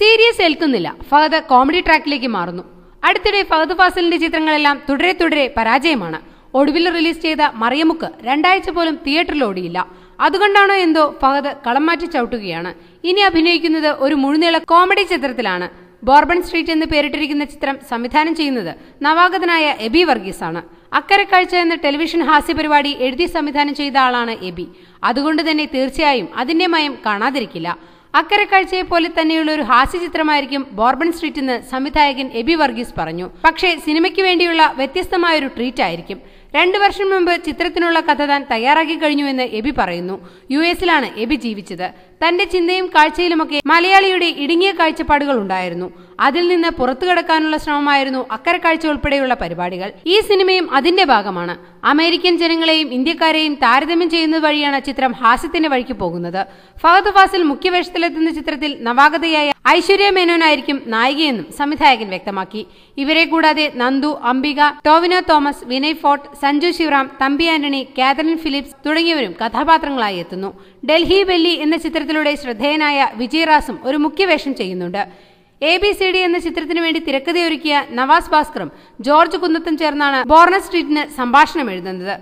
serious ഏൽക്കുന്നില്ല Fahad comedy ട്രാക്കിലേക്ക് മാറുന്നു അടുത്തിടെ ഫഹദ് ഫാസിലിന്റെ ചിത്രങ്ങളെല്ലാം തുടരെ തുടരെ പരാജയമാണ് ഒടുവിൽ റിലീസ് ചെയ്ത മറിയമുക്ക് രണ്ടാഴ്ച പോലും തിയേറ്ററിൽ ഓടിയില്ല അതുകൊണ്ടാണോ എന്തോ ഫഹദ് കളം മാറ്റി ചവിട്ടുകയാണ് ഇനി അഭിനയിക്കുന്നത് ഒരു മുഴുനീള കോമഡി ചിത്രത്തിലാണ് ബോർബൺ സ്ട്രീറ്റ് എന്ന് പേരിട്ടിരിക്കുന്ന ചിത്രം സംവിധാനം ചെയ്യുന്നത് നവാഗതനായ എബി വർഗീസ് ആണ് അക്കരെ കാഴ്ച എന്ന ടെലിവിഷൻ ഹാസ്യ പരിപാടി എഴുതി സംവിധാനം ചെയ്ത ആളാണ് എബി അതുകൊണ്ട് തന്നെ തീർച്ചയായും അതിന്റെ മയം കാണാതിരിക്കില്ല അക്കരെ കാഴ്ചയെ പോലെ തന്നെയുള്ള ഒരു ചിത്രമായിരിക്കും ബോർബൺ സ്ട്രീറ്റ് എന്ന് സംവിധായകൻ എബി വർഗീസ് പറഞ്ഞു പക്ഷേ സിനിമയ്ക്ക് വേണ്ടിയുള്ള ഒരു ട്രീറ്റ് ആയിരിക്കും രണ്ടു വർഷം മുമ്പ് ചിത്രത്തിനുള്ള കഥ താൻ തയ്യാറാക്കി കഴിഞ്ഞുവെന്ന് എബി പറയുന്നു യു എസിലാണ് എബി ജീവിച്ചത് തന്റെ ചിന്തയും കാഴ്ചയിലുമൊക്കെ മലയാളിയുടെ ഇടുങ്ങിയ കാഴ്ചപ്പാടുകൾ ഉണ്ടായിരുന്നു അതിൽ നിന്ന് പുറത്തു കടക്കാനുള്ള ശ്രമമായിരുന്നു അക്കരെ കാഴ്ച ഉൾപ്പെടെയുള്ള പരിപാടികൾ ഈ സിനിമയും അതിന്റെ ഭാഗമാണ് അമേരിക്കൻ ജനങ്ങളെയും ഇന്ത്യക്കാരെയും താരതമ്യം ചെയ്യുന്നത് വഴിയാണ് ചിത്രം ഹാസ്യത്തിന്റെ വഴിക്ക് പോകുന്നത് ഫഹദ് ഫാസിൽ മുഖ്യവേഷത്തിലെത്തുന്ന ചിത്രത്തിൽ നവാഗതയായ ഐശ്വര്യ മേനോനായിരിക്കും നായികയെന്നും സംവിധായകൻ വ്യക്തമാക്കി ഇവരെ കൂടാതെ നന്ദു അംബിക ടോവിനോ തോമസ് വിനയ് ഫോർട്ട് സഞ്ജു ശിവറാം തമ്പി ആന്റണി കാതറിൻ ഫിലിപ്സ് തുടങ്ങിയവരും കഥാപാത്രങ്ങളായി എത്തുന്നു ഡൽഹി ബെല്ലി എന്ന ചിത്രത്തിൽ ചിത്രത്തിലൂടെ ശ്രദ്ധേയനായ വിജയറാസും ഒരു മുഖ്യവേഷം ചെയ്യുന്നുണ്ട് എ ബി സി ഡി എന്ന ചിത്രത്തിനു വേണ്ടി തിരക്കഥയൊരുക്കിയ നവാസ് ഭാസ്കറും ജോർജ് കുന്നത്തും ചേർന്നാണ് ബോർണ സ്ട്രീറ്റിന് സംഭാഷണം എഴുതുന്നത്